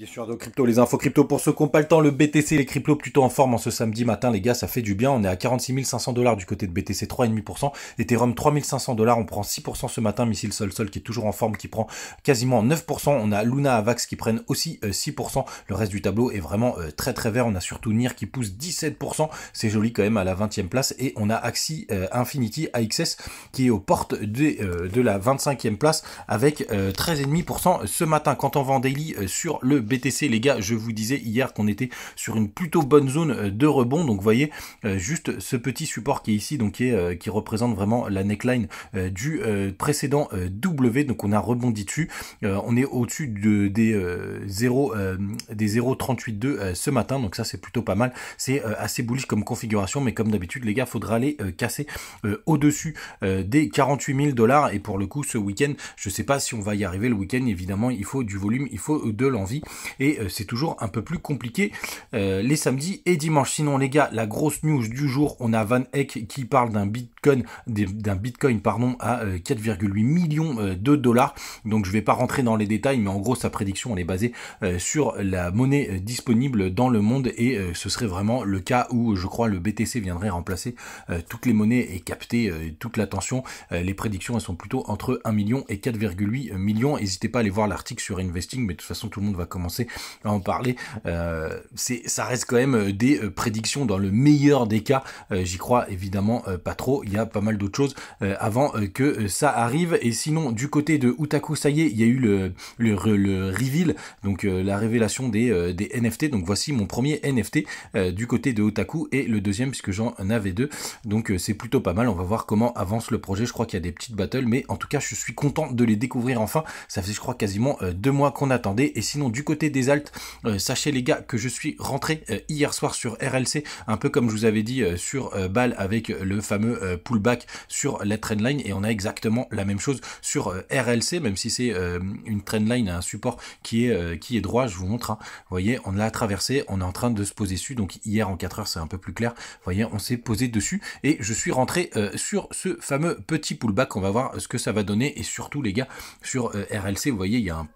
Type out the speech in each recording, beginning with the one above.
Bien sûr, de crypto, les infos crypto pour ceux qui n'ont pas le temps, le BTC, les cryptos plutôt en forme en ce samedi matin, les gars, ça fait du bien. On est à 46 500 dollars du côté de BTC, 3,5%. Ethereum, 3500 dollars, on prend 6% ce matin. Missile Sol Sol qui est toujours en forme, qui prend quasiment 9%. On a Luna Avax qui prennent aussi 6%. Euh, le reste du tableau est vraiment euh, très très vert. On a surtout NIR qui pousse 17%. C'est joli quand même à la 20e place. Et on a Axie euh, Infinity AXS qui est aux portes de, de la 25e place avec 13,5% ce matin. Quand on vend daily sur le BTC, les gars, je vous disais hier qu'on était sur une plutôt bonne zone euh, de rebond. Donc, vous voyez, euh, juste ce petit support qui est ici, donc qui, euh, représente vraiment la neckline du précédent W. Donc, on a rebondi dessus. on est au-dessus de, des 0,382 ce matin. Donc, ça, c'est plutôt pas mal. C'est assez bullish comme configuration, mais comme d'habitude, les gars, faudra aller casser au-dessus des 48 000 dollars. Et pour le coup, ce week-end, je ne sais pas si on va y arriver le week-end. Évidemment, il faut du volume, il faut de l'envie et euh, c'est toujours un peu plus compliqué euh, les samedis et dimanches. Sinon les gars, la grosse news du jour, on a Van Eck qui parle d'un Bitcoin, d'un Bitcoin pardon, à 4,8 euh, millions de dollars. Donc je ne vais pas rentrer dans les détails, mais en gros sa prédiction elle est basée sur la monnaie disponible dans le monde et ce serait vraiment le cas où je crois le BTC viendrait remplacer toutes les monnaies et capter toute l'attention. les prédictions elles sont plutôt entre 1 million et 4,8 millions. N'hésitez pas à aller voir l'article sur Investing, mais de toute façon tout le monde va commencer à en parler. Euh, c'est, ça reste quand même euh, des euh, prédictions dans le meilleur des cas. j'y crois évidemment pas trop. Il y a pas mal d'autres choses avant que ça arrive. Et sinon, du côté de Utaku, ça y est, il y a eu le, le, reveal, donc la révélation des, des NFT. Donc voici mon premier NFT du côté de Otaku et le deuxième puisque j'en avais deux. Donc c'est plutôt pas mal. On va voir comment avance le projet. Je crois qu'il y a des petites battles, mais en tout cas je suis content de les découvrir enfin. Ça faisait je crois quasiment deux mois qu'on attendait. Et sinon du côté des Altes, euh, sachez les gars que je suis rentré euh, hier soir sur RLC, un peu comme je vous avais dit euh, sur Balle avec le fameux pullback sur la trendline et on a exactement la même chose sur RLC, même si c'est une trendline, un support qui est, qui est droit, je vous montre. Hein. voyez, on l'a traversé, on est en train de se poser dessus. Donc hier en 4 heures, c'est un peu plus clair. voyez, on s'est posé dessus et je suis rentré sur ce fameux petit pullback. On va voir ce que ça va donner et surtout les gars sur RLC, vous voyez, il y a un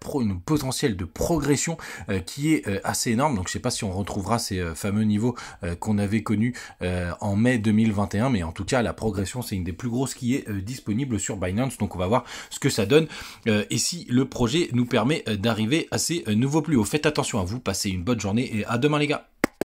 potentiel de progression euh, qui est euh, assez énorme. Donc je sais pas si on retrouvera ces euh, fameux niveaux qu'on avait connus en mai 2021, mais en tout cas la progression c'est une des plus grosses qui est disponible sur Binance. Donc on va voir ce que ça donne et si le projet nous permet d'arriver à ces nouveaux plus hauts. Faites attention à vous, passez une bonne journée et à demain les gars.